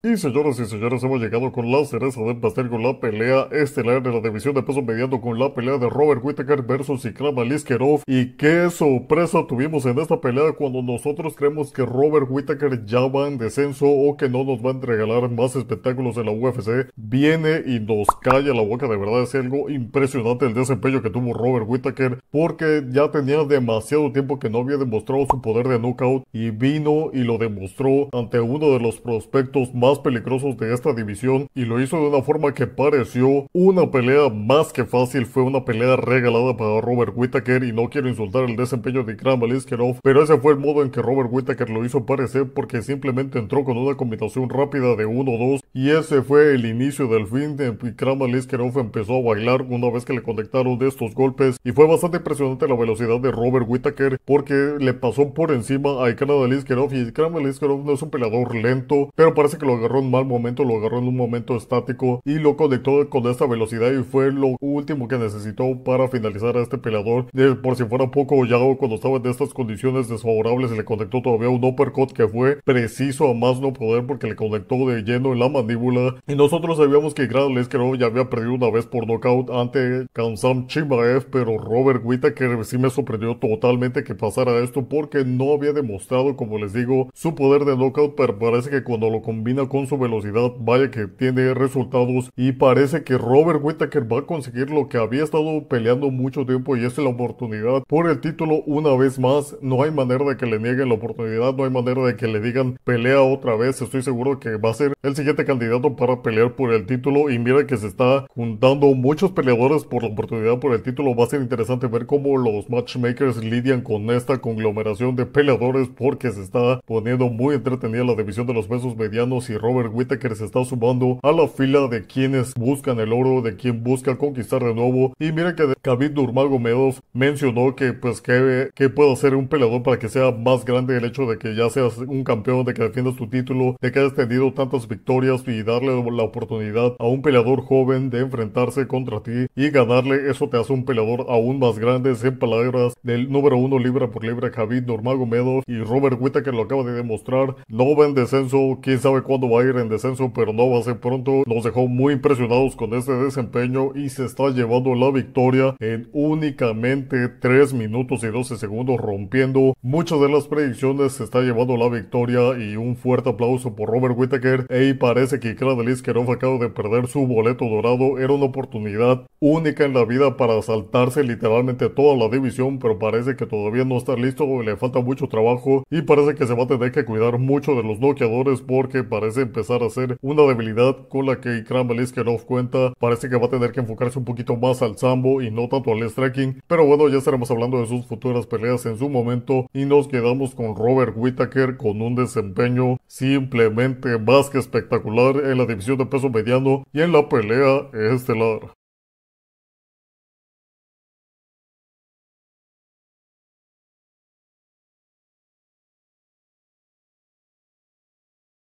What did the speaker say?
Y señoras y señores, hemos llegado con la cereza del pastel con la pelea estelar de la división de peso mediano con la pelea de Robert Whittaker versus Ikram Aliskerov. Y qué sorpresa tuvimos en esta pelea cuando nosotros creemos que Robert Whittaker ya va en descenso o que no nos va a entregar más espectáculos en la UFC. Viene y nos calla la boca, de verdad es algo impresionante el desempeño que tuvo Robert Whittaker porque ya tenía demasiado tiempo que no había demostrado su poder de knockout y vino y lo demostró ante uno de los prospectos más más peligrosos de esta división y lo hizo de una forma que pareció una pelea más que fácil. Fue una pelea regalada para Robert Whittaker y no quiero insultar el desempeño de Kram pero ese fue el modo en que Robert Whittaker lo hizo parecer porque simplemente entró con una combinación rápida de 1-2 y ese fue el inicio del fin de Kramer Liskerov empezó a bailar una vez que le conectaron de estos golpes y fue bastante impresionante la velocidad de Robert Whittaker porque le pasó por encima a Kramal Liskerov y no es un peleador lento pero parece que lo agarró en mal momento, lo agarró en un momento estático y lo conectó con esta velocidad y fue lo último que necesitó para finalizar a este peleador. Por si fuera poco, ya cuando estaba en estas condiciones desfavorables le conectó todavía un uppercut que fue preciso a más no poder porque le conectó de lleno en la y nosotros sabíamos que Gran que ya había perdido una vez por nocaut ante Kansam Chimaev, pero Robert Whittaker sí me sorprendió totalmente que pasara esto porque no había demostrado, como les digo, su poder de nocaut. pero parece que cuando lo combina con su velocidad, vaya que tiene resultados y parece que Robert Whittaker va a conseguir lo que había estado peleando mucho tiempo y es la oportunidad por el título una vez más. No hay manera de que le nieguen la oportunidad, no hay manera de que le digan pelea otra vez. Estoy seguro que va a ser el siguiente candidato para pelear por el título y mira que se está juntando muchos peleadores por la oportunidad por el título. Va a ser interesante ver cómo los matchmakers lidian con esta conglomeración de peleadores porque se está poniendo muy entretenida la división de los pesos medianos y Robert Whittaker se está sumando a la fila de quienes buscan el oro, de quien busca conquistar de nuevo. Y mira que Khabib Nurmagomedov mencionó que pues que, que puede ser un peleador para que sea más grande el hecho de que ya seas un campeón, de que defiendas tu título, de que hayas tenido tantas victorias y darle la oportunidad a un peleador joven de enfrentarse contra ti y ganarle, eso te hace un peleador aún más grande, en palabras del número uno libra por libra Javid Nurmagomedov y Robert Whittaker lo acaba de demostrar, no va en descenso, quién sabe cuándo va a ir en descenso, pero no va a ser pronto, nos dejó muy impresionados con este desempeño y se está llevando la victoria en únicamente 3 minutos y 12 segundos rompiendo muchas de las predicciones, se está llevando la victoria y un fuerte aplauso por Robert Whittaker y parece parece que Cradle Isquerof acaba de perder su boleto dorado. Era una oportunidad única en la vida para saltarse literalmente toda la división, pero parece que todavía no está listo, le falta mucho trabajo y parece que se va a tener que cuidar mucho de los bloqueadores porque parece empezar a ser una debilidad con la que Cradle cuenta. Parece que va a tener que enfocarse un poquito más al sambo y no tanto al striking, pero bueno, ya estaremos hablando de sus futuras peleas en su momento y nos quedamos con Robert Whittaker con un desempeño simplemente más que espectacular en la división de peso mediano y en la pelea estelar.